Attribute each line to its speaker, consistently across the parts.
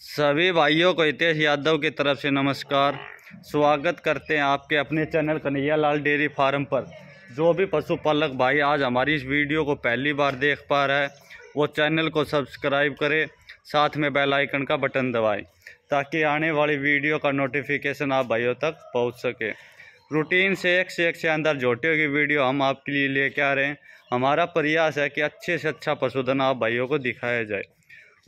Speaker 1: सभी भाइयों को हितेश यादव की तरफ से नमस्कार स्वागत करते हैं आपके अपने channel Kanhaiya Lal dairy farm पर जो भी पशुपालक भाई आज हमारी इस वीडियो को पहली बार देख पा रहा है वो चैनल को सब्सक्राइब करें साथ में बेल आइकन का बटन दबाएं ताकि आने वाली वीडियो का नोटिफिकेशन आप भाइयों तक पहुँच सके रूटीन से एक से एक शानदार झोटियों की वीडियो हम आपके लिए लेके आ रहे हैं हमारा प्रयास है कि अच्छे से अच्छा पशुधन आप भाइयों को दिखाया जाए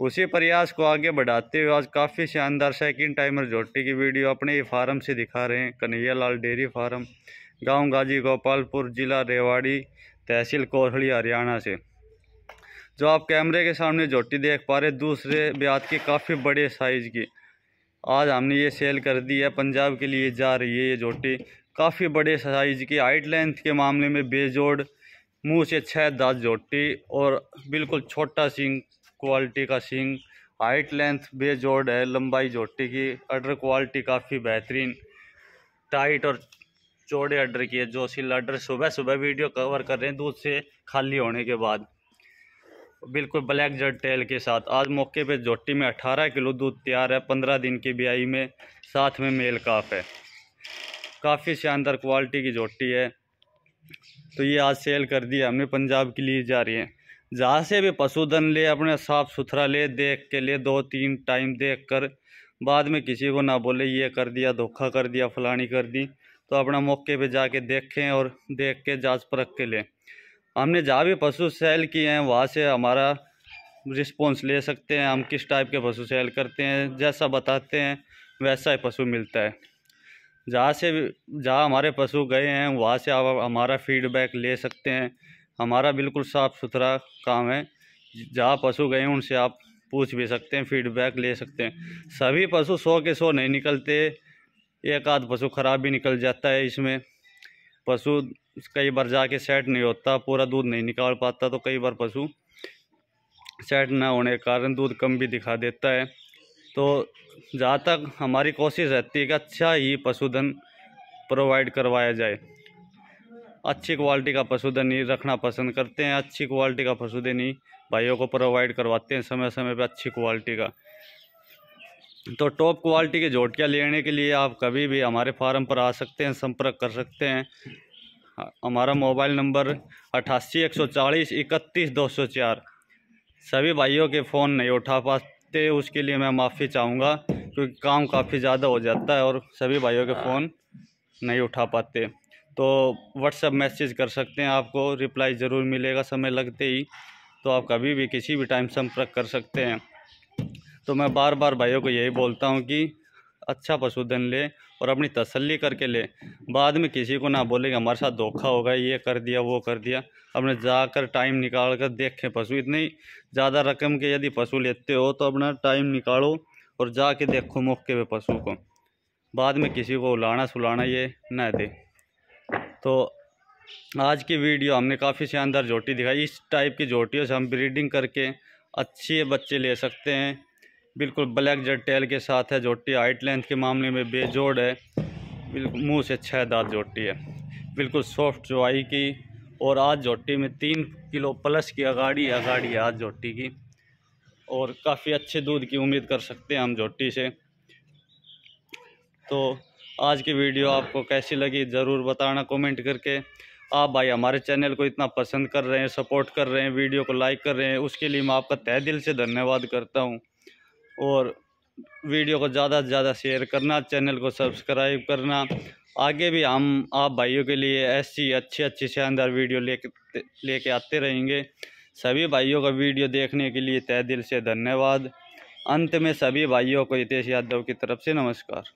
Speaker 1: उसी प्रयास को आगे बढ़ाते हुए आज काफ़ी शानदार सेकंड टाइमर जोटी की वीडियो अपने ही फार्म से दिखा रहे हैं कन्हैया लाल डेयरी फार्म गांव गाजी गोपालपुर जिला रेवाड़ी तहसील कोहली हरियाणा से जो आप कैमरे के सामने जोटी देख पा रहे दूसरे ब्याज की काफ़ी बड़े साइज़ की आज हमने ये सेल कर दी है पंजाब के लिए जा रही है ये जोटी काफ़ी बड़े साइज़ की हाइट लेंथ के मामले में बेजोड़ मुँह से छः दाँत जोटी और बिल्कुल छोटा सिंह क्वालिटी का सींग हाइट लेंथ बेजोड़ है लंबाई झोटी की अडर क्वालिटी काफ़ी बेहतरीन टाइट और चौड़े अडर की है जो सिल अडर सुबह सुबह वीडियो कवर कर रहे हैं दूध से खाली होने के बाद बिल्कुल ब्लैक जड टेल के साथ आज मौके पे जोटी में 18 किलो दूध तैयार है 15 दिन की ब्याई में साथ में मेल काफ है काफ़ी शानदार क्वालिटी की जोटी है तो ये आज सेल कर दी हमने पंजाब के लिए जा रही है जहाँ से भी पशुधन ले अपने साफ़ सुथरा ले देख के ले दो तीन टाइम देख कर बाद में किसी को ना बोले ये कर दिया धोखा कर दिया फलानी कर दी तो अपना मौके पे जाके देखें और देख के जांच परख के लें हमने जहाँ भी पशु सेल किए हैं वहाँ से हमारा रिस्पॉन्स ले सकते हैं हम किस टाइप के पशु सेल करते हैं जैसा बताते हैं वैसा ही पशु मिलता है जहाँ से जहाँ हमारे पशु गए हैं वहाँ से आप हमारा फीडबैक ले सकते हैं हमारा बिल्कुल साफ़ सुथरा काम है जहाँ पशु गए उनसे आप पूछ भी सकते हैं फीडबैक ले सकते हैं सभी पशु सौ के सौ नहीं निकलते एक आध पशु ख़राब भी निकल जाता है इसमें पशु कई बार जाके सेट नहीं होता पूरा दूध नहीं निकाल पाता तो कई बार पशु सेट ना होने के कारण दूध कम भी दिखा देता है तो जहाँ तक हमारी कोशिश रहती है कि अच्छा ही पशुधन प्रोवाइड करवाया जाए अच्छी क्वालिटी का पशुधन ही रखना पसंद करते हैं अच्छी क्वालिटी का पशुधन ही भाइयों को प्रोवाइड करवाते हैं समय समय पर अच्छी क्वालिटी का तो टॉप क्वालिटी के झोटकियाँ लेने के लिए आप कभी भी हमारे फार्म पर आ सकते हैं संपर्क कर सकते हैं हमारा मोबाइल नंबर अट्ठासी एक सौ चालीस इकतीस दो सौ चार सभी भाइयों के फ़ोन नहीं उठा पाते उसके लिए मैं माफ़ी चाहूँगा क्योंकि काम काफ़ी ज़्यादा हो जाता है और सभी भाइयों के फ़ोन नहीं उठा पाते तो व्हाट्सएप मैसेज कर सकते हैं आपको रिप्लाई ज़रूर मिलेगा समय लगते ही तो आप कभी भी किसी भी टाइम संपर्क कर सकते हैं तो मैं बार बार भाइयों को यही बोलता हूँ कि अच्छा पशुधन ले और अपनी तसल्ली करके ले बाद में किसी को ना बोले कि हमारे साथ धोखा होगा ये कर दिया वो कर दिया अपने जाकर टाइम निकाल कर देखें पशु इतनी ज़्यादा रकम के यदि पशु लेते हो तो अपना टाइम निकालो और जाके देखो मौके पे पशु को बाद में किसी को उलाना सुलाना ये ना दे तो आज की वीडियो हमने काफ़ी शानदार झोटी दिखाई इस टाइप की झोटियों से हम ब्रीडिंग करके अच्छे बच्चे ले सकते हैं बिल्कुल ब्लैक जेड टेल के साथ है झोटी हाइट लेंथ के मामले में बेजोड़ है बिल्कुल मुँह से छः दात झोटी है बिल्कुल सॉफ्ट चुवाई की और आज झोटी में तीन किलो प्लस की अगाड़ी अगाड़ी है आज झोटी की और काफ़ी अच्छे दूध की उम्मीद कर सकते हैं हम झोटी से तो आज की वीडियो आपको कैसी लगी ज़रूर बताना कमेंट करके आप भाई हमारे चैनल को इतना पसंद कर रहे हैं सपोर्ट कर रहे हैं वीडियो को लाइक कर रहे हैं उसके लिए मैं आपका तय दिल से धन्यवाद करता हूँ और वीडियो को ज़्यादा से ज़्यादा शेयर करना चैनल को सब्सक्राइब करना आगे भी हम आप भाइयों के लिए ऐसी अच्छी अच्छी शानदार वीडियो लेके लेके आते रहेंगे सभी भाइयों का वीडियो देखने के लिए तय दिल से धन्यवाद अंत में सभी भाइयों को हितेश यादव की तरफ से नमस्कार